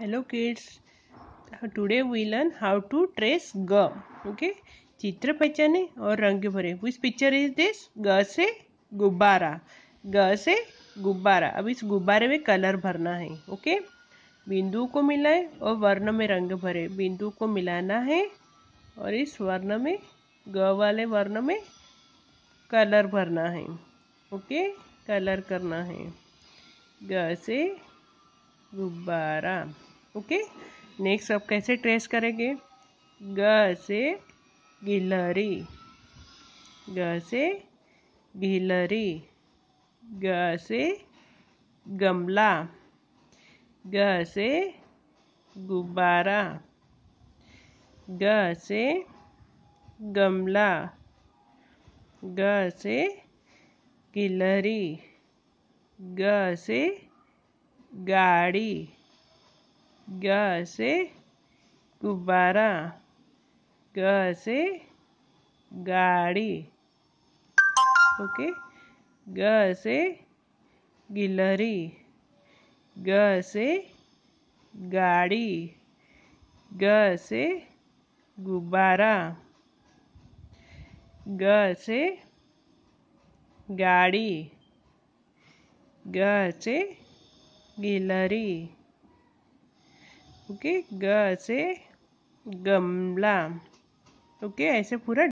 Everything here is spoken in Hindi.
hello kids today we learn how to trace ग ओके चित्र पहचाने और रंग भरे विच पिक्चर इज दिस ग से गुब्बारा ग से गुब्बारा अब इस गुब्बारे में कलर भरना है ओके बिंदु को मिलाएं और वर्ण में रंग भरे बिंदु को मिलाना है और इस वर्ण में ग वाले वर्ण में कलर भरना है ओके कलर करना है ग से गुब्बारा ओके नेक्स्ट आप कैसे ट्रेस करेंगे ग से गिलहरी ग से गिलहरी ग से गमला ग से गुब्बारा ग से गमला ग से गिलहरी ग से गाड़ी ग से गुब्बारा ग से गाड़ी ओके ग से गिलहरी ग से गाड़ी ग से गुब्बारा ग से गाड़ी ग से गिलहरी ओके ग से गमला ओके ऐसे पूरा